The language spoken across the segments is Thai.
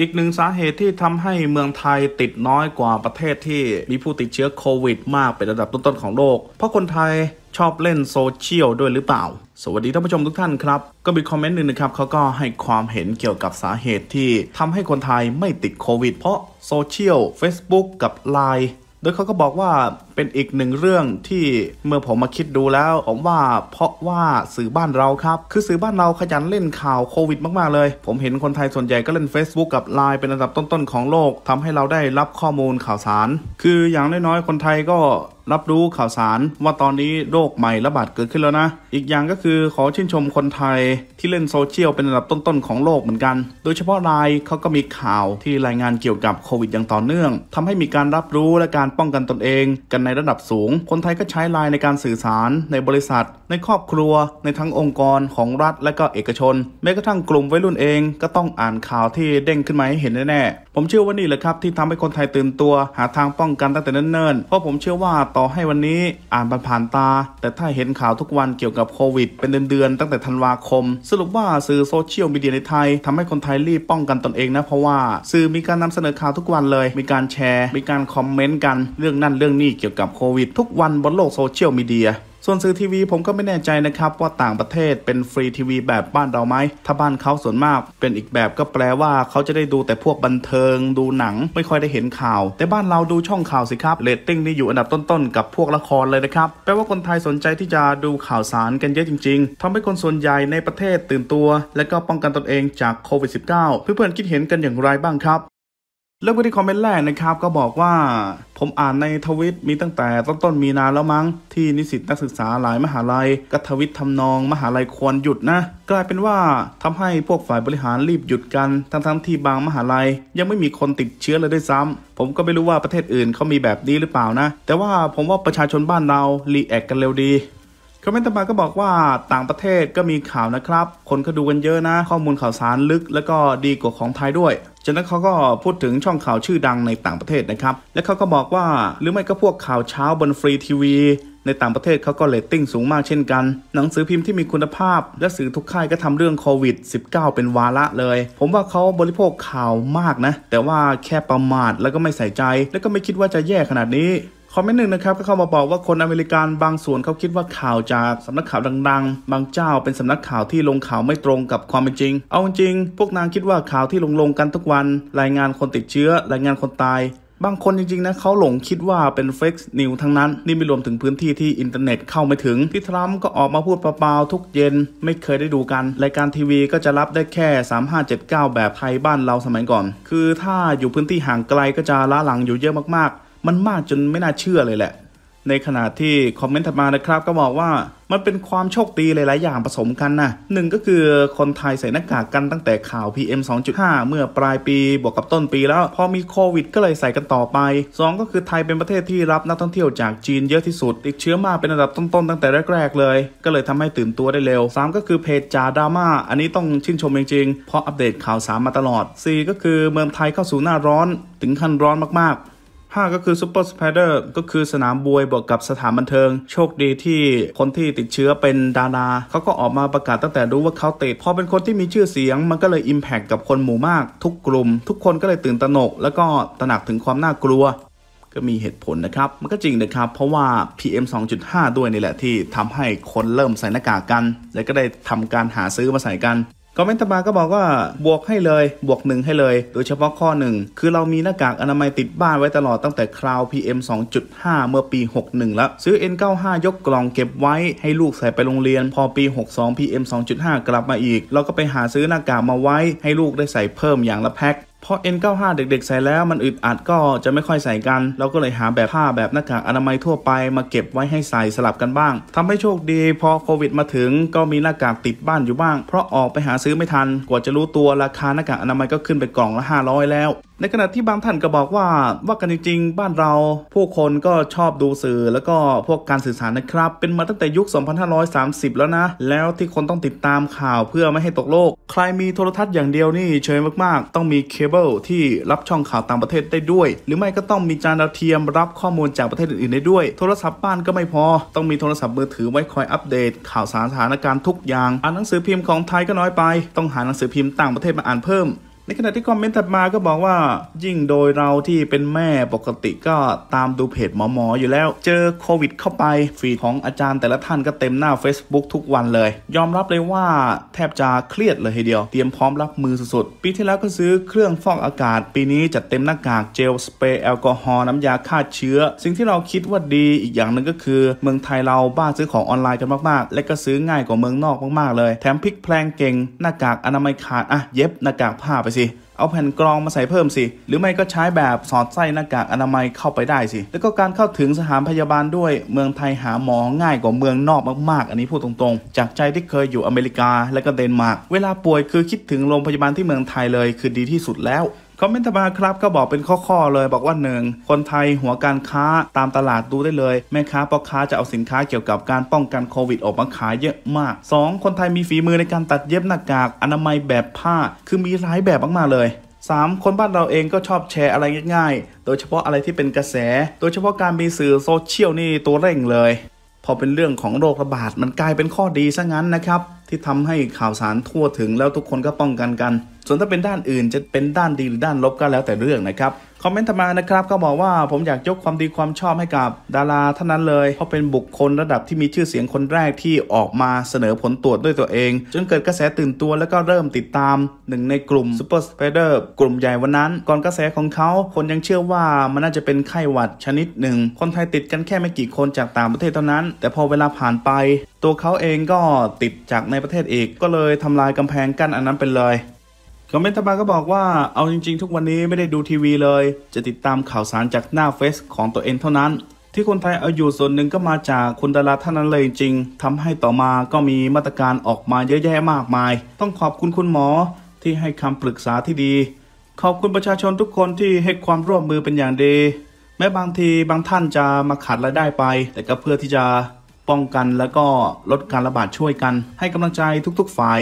อีกหนึ่งสาเหตุที่ทำให้เมืองไทยติดน้อยกว่าประเทศที่มีผู้ติดเชื้อโควิดมากเป็นระดับต้นๆของโลก เพราะคนไทยชอบเล่นโซเชียลด้วยหรือเปล่า สวัสดีท่านผู้ชมทุกท่านครับก็มีคอมเมนต์หนึ่งนะครับเขาก็ให้ความเห็นเกี่ยวกับสาเหตุที่ทำให้คนไทยไม่ติดโควิดเพราะโซเชียล Facebook กับ Line โดยเขาก็บอกว่าเป็นอีกหนึ่งเรื่องที่เมื่อผมมาคิดดูแล้ว ผมว่าเพราะว่าสื่อบ้านเราครับ คือสื่อบ้านเราขยันเล่นข่าวโควิดมากๆเลย ผมเห็นคนไทยส่วนใหญ่ก็เล่น Facebook กับ l ล n e เป็นอันดับต้นๆของโลกทำให้เราได้รับข้อมูลข่าวสาร คืออย่างน้อยๆ คนไทยก็รับรู้ข่าวสารว่าตอนนี้โรคใหม่ระบาดเกิดขึ้นแล้วนะ อีกอย่างก็คือขอชื่นชมคนไทยที่เล่นโซเชียลเป็นอันดับต้นๆของโลกเหมือนกัน โดยเฉพาะรายเขาก็มีข่าวที่รายงานเกี่ยวกับโควิด อย่างต่อเนื่อง ทำให้มีการรับรู้และการป้องกันตนเอง กันในระดับสูง คนไทยก็ใช้ไลน์ในการสื่อสารในบริษัท ในครอบครัว ในทั้งองค์กรของรัฐและก็เอกชน แม้กระทั่งกลุ่มวัยรุ่นเองก็ต้องอ่านข่าวที่เด้งขึ้นมาให้เห็นแน่ๆผมเชื่อว่านี่แหละครับ ที่ทำให้คนไทยตื่นตัว หาทางป้องกันตั้งแต่เนิ่นๆ เพราะผมเชื่อว่าต่อให้วันนี้อ่านผ่านตา แต่ถ้าเห็นข่าวทุกวันเกี่ยวกับโควิดเป็นเดือนๆตั้งแต่ธันวาคม สรุปว่าสื่อโซเชียลมีเดียในไทยทำให้คนไทยรีบป้องกันตนเองนะ เพราะว่าสื่อมีการนำเสนอข่าวทุกวันเลยมีการแชร์ มีการคอมเมนต์กัน เรื่องนั่นเรื่องนี้เกี่ยวกับโควิดทุกวันบนโลกโซเชียลมีเดียส่วนสื่อทีวีผมก็ไม่แน่ใจนะครับว่าต่างประเทศเป็นฟรีทีวีแบบบ้านเราไหม ถ้าบ้านเขาส่วนมากเป็นอีกแบบก็แปลว่าเขาจะได้ดูแต่พวกบันเทิง ดูหนังไม่ค่อยได้เห็นข่าวแต่บ้านเราดูช่องข่าวสิครับเรตติ้งนี่อยู่อันดับต้นๆกับพวกละครเลยนะครับแปลว่าคนไทยสนใจที่จะดูข่าวสารกันเยอะจริง ๆ ทำให้คนส่วนใหญ่ในประเทศตื่นตัวและก็ป้องกันตนเองจากโควิด -19 เพื่อนๆคิดเห็นกันอย่างไรบ้างครับเริ่มกันที่คอมเมนต์แรกนะครับก็บอกว่า ผมอ่านในทวิตมีตั้งแต่ต้นต้นมีนา แล้วมั้งที่นิสิตนักศึกษาหลายมหาลัยกทวิตทำนองมหาลัยควรหยุดนะ กลายเป็นว่าทำให้พวกฝ่ายบริหารรีบหยุดกันทั้งทั้งที่บางมหาลัยยังไม่มีคนติดเชื้อเลยด้วยซ้ำ ผมก็ไม่รู้ว่าประเทศอื่นเขามีแบบนี้หรือเปล่านะ แต่ว่าผมว่าประชาชนบ้านเรารีแอคกันเร็วดีคอมเมนต์ต่อมาก็บอกว่าต่างประเทศก็มีข่าวนะครับ คนก็ดูกันเยอะนะ ข้อมูลข่าวสารลึกแล้วก็ดีกว่าของไทยด้วย จากนั้นเขาก็พูดถึงช่องข่าวชื่อดังในต่างประเทศนะครับ และเขาก็บอกว่าหรือไม่ก็พวกข่าวเช้าบนฟรีทีวีในต่างประเทศเขาก็เลตติ้งสูงมากเช่นกันหนังสือพิมพ์ที่มีคุณภาพและสื่อทุกค่ายก็ทำเรื่องโควิด -19 เป็นวาระเลย ผมว่าเขาบริโภคข่าวมากนะ แต่ว่าแค่ประมาทแล้วก็ไม่ใส่ใจ แล้วก็ไม่คิดว่าจะแย่ขนาดนี้คอมเมนต์หนึ่งนะครับ ก็เข้ามาบอกว่าคนอเมริกัน บางส่วนเขาคิดว่าข่าวจากสำนักข่าวดัง ๆ บางเจ้าเป็นสำนักข่าวที่ลงข่าวไม่ตรงกับความเป็นจริง เอาจริงพวกนางคิดว่าข่าวที่ลงลงกันทุกวัน รายงานคนติดเชื้อ รายงานคนตาย บางคนจริงๆ นะเขาหลงคิดว่าเป็นเฟกซ์นิวทั้งนั้น นี่ไม่รวมถึงพื้นที่ที่อินเทอร์เน็ตเข้าไม่ถึงพี่ทรัมป์ก็ออกมาพูดเปล่าๆทุกเย็นไม่เคยได้ดูกันรายการทีวีก็จะรับได้แค่3579 แบบไทยบ้านเราสมัยก่อน คือถ้าอยู่พื้นที่ห่างไกลก็จะล้าหลังอยู่เยอะมากๆมันมากจนไม่น่าเชื่อเลยแหละ ในขณะที่คอมเมนต์ถัดมานะครับก็บอกว่ามันเป็นความโชคดีหลายๆ อย่างผสมกันนะหนึ่งก็คือคนไทยใส่หน้ากากกันตั้งแต่ข่าว PM 2.5 เมื่อปลายปีบวกกับต้นปีแล้ว พอมีโควิดก็เลยใส่กันต่อไป 2 ก็คือไทยเป็นประเทศที่รับนักท่องเที่ยวจากจีนเยอะที่สุดติดเชื้อมากเป็นระดับต้นๆตั้งแต่แรกๆ เลย ก็เลยทำให้ตื่นตัวได้เร็ว 3 ก็คือเพจจาดราม่าอันนี้ต้องชื่นชมจริงๆเพราะอัปเดตข่าวสารมาตลอด 4 ก็คือเมืองไทยเข้าสู่หน้าร้อนถึงขั้นร้อนมากๆ5 ก็คือซูเปอร์สไปเดอร์ก็คือสนามบวยบวกกับสถานบันเทิง โชคดีที่คนที่ติดเชื้อเป็นดาราเขาก็ออกมาประกาศตั้งแต่รู้ว่าเขาติด พอเป็นคนที่มีชื่อเสียง มันก็เลยอิมแพคกับคนหมู่มากทุกกลุ่ม ทุกคนก็เลยตื่นตระหนก แล้วก็ตระหนักถึงความน่ากลัว ก็มีเหตุผลนะครับ มันก็จริงนะครับ เพราะว่า PM 2.5 ด้วยนี่แหละที่ทำให้คนเริ่มใส่หน้ากากกัน และก็ได้ทำการหาซื้อมาใส่กันคอมเมนต์ต่อมาก็บอกว่าบวกให้เลย บวกหนึ่งให้เลย โดยเฉพาะข้อหนึ่งคือเรามีหน้ากากอนามัยติดบ้านไว้ตลอดตั้งแต่คราว PM 2.5 เมื่อปี 61 แล้ว ซื้อ N95 ยกกล่องเก็บไว้ให้ลูกใส่ไปโรงเรียน พอปี 62 PM 2.5 กลับมาอีก เราก็ไปหาซื้อหน้ากากมาไว้ให้ลูกได้ใส่เพิ่มอย่างละแพ็คพราะ N95 เด็ก ๆ ใส่แล้วมันอึดอัดก็จะไม่ค่อยใส่กันเราก็เลยหาแบบผ้าแบบหน้ากากอนามัยทั่วไปมาเก็บไว้ให้ใส่สลับกันบ้าง ทำให้โชคดีพอโควิดมาถึงก็มีหน้ากากติดบ้านอยู่บ้าง เพราะออกไปหาซื้อไม่ทันกว่าจะรู้ตัวราคาหน้ากากอนามัยก็ขึ้นไปกล่องละ500 แล้วในขณะที่บางท่านก็บอกว่า ว่ากันจริงๆ บ้านเรา ผู้คนก็ชอบดูสื่อแล้วก็พวกการสื่อสารนะครับ เป็นมาตั้งแต่ยุค 2530 แล้วนะ แล้วที่คนต้องติดตามข่าวเพื่อไม่ให้ตกโลก ใครมีโทรทัศน์อย่างเดียวนี่เฉยมาก ๆ ต้องมีเคเบิลที่รับช่องข่าวต่างประเทศได้ด้วย หรือไม่ก็ต้องมีจานดาวเทียมรับข้อมูลจากประเทศอื่นๆได้ด้วย โทรศัพท์บ้านก็ไม่พอ ต้องมีโทรศัพท์มือถือไว้คอยอัปเดต ข่าวสารสถานการณ์ทุกอย่าง อ่านหนังสือพิมพ์ของไทยก็น้อยไป ต้องหาหนังสือพิมพ์ต่างประเทศมาอ่านเพิ่มในขณะที่คอมเมนต์ถัดมาก็บอกว่า ยิ่งโดยเราที่เป็นแม่ปกติก็ตามดูเพจหมอหมออยู่แล้วเจอโควิดเข้าไปฟีดของอาจารย์แต่ละท่านก็เต็มหน้า Facebook ทุกวันเลย ยอมรับเลยว่าแทบจะเครียดเลยทีเดียวเตรียมพร้อมรับมือสุดๆ ปีที่แล้วก็ซื้อเครื่องฟอกอากาศ ปีนี้จัดเต็มหน้ากากเจลสเปรย์แอลกอฮอล์น้ำยาฆ่าเชื้อสิ่งที่เราคิดว่าดีอีกอย่างหนึ่งก็คือ เมืองไทยเราบ้าซื้อของออนไลน์กันมากๆ และก็ซื้อง่ายกว่าเมืองนอกมากๆเลยแถมพลิกแพลงเก่งหน้ากากอนามัยขาดอ่ะเย็บหน้ากากผ้าไปสิเอาแผ่นกรองมาใส่เพิ่มสิ หรือไม่ก็ใช้แบบสอดไส้หน้ากากอนามัยเข้าไปได้สิ แล้วก็การเข้าถึงสถานพยาบาลด้วย เมืองไทยหาหมอง่ายกว่าเมืองนอกมาก ๆ อันนี้พูดตรงๆ จากใจที่เคยอยู่อเมริกาและก็เดนมาร์ก เวลาป่วยคือคิดถึงโรงพยาบาลที่เมืองไทยเลยคือดีที่สุดแล้วคอมเมนต์มาครับก็บอกเป็นข้อๆ เลย บอกว่าหนึ่งคนไทยหัวการค้าตามตลาดดูได้เลย แม่ค้าพ่อค้าจะเอาสินค้าเกี่ยวกับการป้องกันโควิดออกมาขายเยอะมาก 2. คนไทยมีฝีมือในการตัดเย็บหน้ากากอนามัยแบบผ้า คือมีหลายแบบมากๆเลย 3. คนบ้านเราเองก็ชอบแชร์อะไรง่าย ๆ โดยเฉพาะอะไรที่เป็นกระแส โดยเฉพาะการมีสื่อโซเชียลนี่ตัวเร่งเลยพอเป็นเรื่องของโรคระบาดมันกลายเป็นข้อดีซะงั้นนะครับที่ทำให้ข่าวสารทั่วถึงแล้วทุกคนก็ป้องกันกันส่วนถ้าเป็นด้านอื่นจะเป็นด้านดีหรือด้านลบก็แล้วแต่เรื่องนะครับคอมเมนต์มานะครับก็บอกว่าผมอยากยกความดีความชอบให้กับดาราท่านนั้นเลยเพราะเป็นบุคคลระดับที่มีชื่อเสียงคนแรกที่ออกมาเสนอผลตรวจด้วยตัวเอง จนเกิดกระแสตื่นตัวแล้วก็เริ่มติดตามหนึ่งในกลุ่มซูเปอร์สเปเดอร์กลุ่มใหญ่วันนั้น ก่อนกระแสของเขาคนยังเชื่อว่ามันน่าจะเป็นไข้หวัดชนิดหนึ่ง คนไทยติดกันแค่ไม่กี่คนจากต่างประเทศเท่านั้น แต่พอเวลาผ่านไป ตัวเขาเองก็ติดจากในประเทศอีก ก็เลยทำลายกำแพงกั้นอันนั้นไปเลยคอมเมนต์ต่อมาก็บอกว่าเอาจริงๆทุกวันนี้ไม่ได้ดูทีวีเลย จะติดตามข่าวสารจากหน้าเฟซของตัวเองเท่านั้น ที่คนไทยเอาอยู่ส่วนหนึ่งก็มาจากคุณดาราท่านนั้นเลยจริงทำให้ต่อมาก็มีมาตรการออกมาเยอะแยะมากมาย ต้องขอบคุณคุณหมอที่ให้คำปรึกษาที่ดีขอบคุณประชาชนทุกคนที่ให้ความร่วมมือเป็นอย่างดี แม้บางทีบางท่านจะมาขาดรายได้ไป แต่ก็เพื่อที่จะป้องกันแล้วก็ลดการระบาดช่วยกันให้กำลังใจทุกๆ ฝ่าย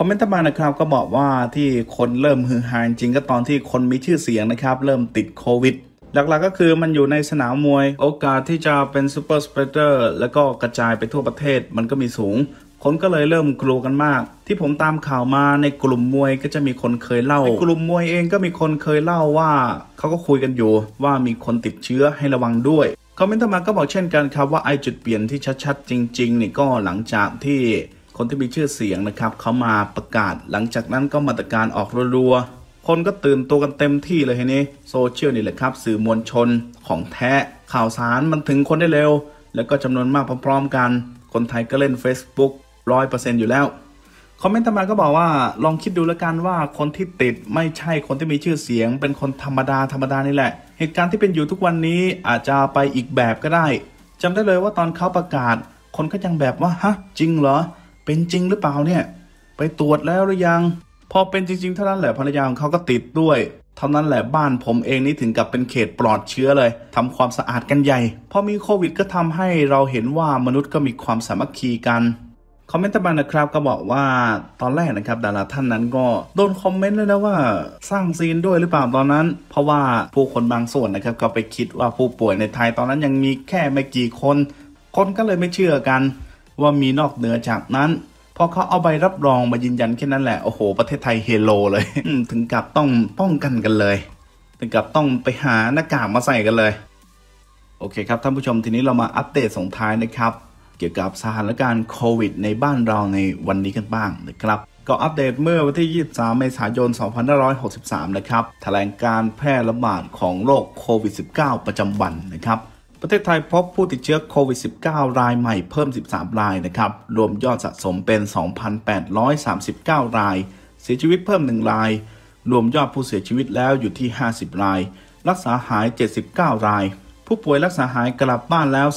คอมเมนต์บาลนะครับก็บอกว่าที่คนเริ่มฮือฮาจริงก็ตอนที่คนมีชื่อเสียงนะครับเริ่มติดโควิดหลักๆก็คือมันอยู่ในสนามมวย โอกาสที่จะเป็นซูเปอร์สเปเดอร์แล้วก็กระจายไปทั่วประเทศมันก็มีสูง คนก็เลยเริ่มกลัวกันมาก ที่ผมตามข่าวมาในกลุ่มมวยก็จะมีคนเคยเล่าในกลุ่มมวยเองก็มีคนเคยเล่าว่าเขาก็คุยกันอยู่ว่ามีคนติดเชื้อให้ระวังด้วยคอมเมนต์มาก็บอกเช่นกันครับ ว่าไอจุดเปลี่ยนที่ชัดๆจริง ๆ นี่ก็หลังจากที่คนที่มีชื่อเสียงนะครับเขามาประกาศ หลังจากนั้นก็มาตรการออกรัวๆ คนก็ตื่นตัวกันเต็มที่เลยทีนี้โซเชียลนี่แหละครับสื่อมวลชน ของแท้ ข่าวสารมันถึงคนได้เร็ว แล้วก็จำนวนมากพร้อมๆกัน คนไทยก็เล่น Facebook 100%อยู่แล้วคอมเมนต์ต่อมาก็บอกว่า ลองคิดดูแล้วกันว่าคนที่ติดไม่ใช่คนที่มีชื่อเสียง เป็นคนธรรมดาธรรมดานี่แหละ เหตุการณ์ที่เป็นอยู่ทุกวันนี้อาจจะไปอีกแบบก็ได้ จำได้เลยว่าตอนเขาประกาศ คนก็ยังแบบว่าฮะ จริงเหรอเป็นจริงหรือเปล่าเนี่ยไปตรวจแล้วหรือยัง พอเป็นจริง ๆ เท่านั้นแหละภรรยาของเขาก็ติดด้วย เท่านั้นแหละบ้านผมเองนี่ถึงกับเป็นเขตปลอดเชื้อเลย ทำความสะอาดกันใหญ่ พอมีโควิดก็ทำให้เราเห็นว่ามนุษย์ก็มีความสามัคคีกันคอมเมนต์ตะบันนะครับก็บอกว่าตอนแรกนะครับ ดาราท่านนั้นก็โดนคอมเมนต์เลยนะว่าสร้างซีนด้วยหรือเปล่าตอนนั้นเพราะว่าผู้คนบางส่วนนะครับก็ไปคิดว่าผู้ป่วยในไทยตอนนั้นยังมีแค่ไม่กี่คน คนก็เลยไม่เชื่อกันว่ามีนอกเหนือจากนั้น พอเขาเอาใบรับรองมายืนยันแค่นั้นแหละโอ้โห ประเทศไทยเฮโล เลย ถึงกับต้องป้องกันกันเลย ถึงกับต้องไปหาหน้ากากมาใส่กันเลย โอเค ครับท่านผู้ชมทีนี้เรามาอัปเดตส่งท้ายนะครับ เกี่ยวกับสถานการณ์โควิด ในบ้านเราในวันนี้กันบ้างนะครับก็อัปเดตเมื่อวันที่ 23 เมษายน 2563นะครับแถลงการแพร่ระบาดของโรคโควิด -19 ประจำวันนะครับประเทศไทยพบผู้ติดเชื้อโควิด -19 รายใหม่เพิ่ม 13 รายนะครับรวมยอดสะสมเป็น 2,839 ราย เสียชีวิตเพิ่ม 1 ราย รวมยอดผู้เสียชีวิตแล้วอยู่ที่ 50 ราย รักษาหาย 79 ราย ผู้ป่วยรักษาหายกลับบ้านแล้ว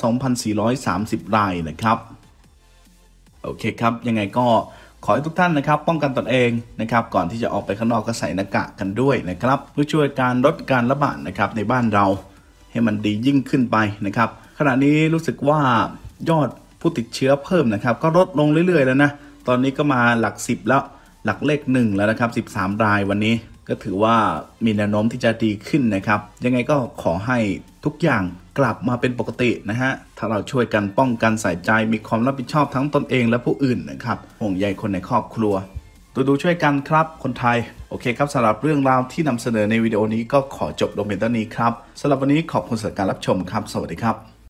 2,430 รายนะครับ โอเคครับยังไงก็ขอให้ทุกท่านนะครับป้องกันตนเองนะครับ ก่อนที่จะออกไปข้างนอกก็ใส่หน้ากากกันด้วยนะครับเพื่อช่วยการลดการระบาดนะครับในบ้านเราให้มันดียิ่งขึ้นไป นะครับขณะนี้รู้สึกว่ายอดผู้ติดเชื้อเพิ่มนะครับ ก็ลดลงเรื่อย ๆแล้วนะ ตอนนี้ก็มาหลัก 10 แล้วหลักเลข1แล้วนะครับ13 รายวันนี้ก็ถือว่ามีแนวโน้มที่จะดีขึ้นนะครับ ยังไงก็ขอให้ทุกอย่างกลับมาเป็นปกติ นะฮะ ถ้าเราช่วยกันป้องกันใส่ใจมีความรับผิดชอบทั้งตนเองและผู้อื่นนะครับห่วงใยคนในครอบครัวตัวดูช่วยกันครับ คนไทย โอเคครับ สำหรับเรื่องราวที่นำเสนอในวิดีโอนี้ก็ขอจบลงเป็นต่นนี้ครับสำหรับวันนี้ขอบคุณสำหรับการรับชมครับ สวัสดีครับ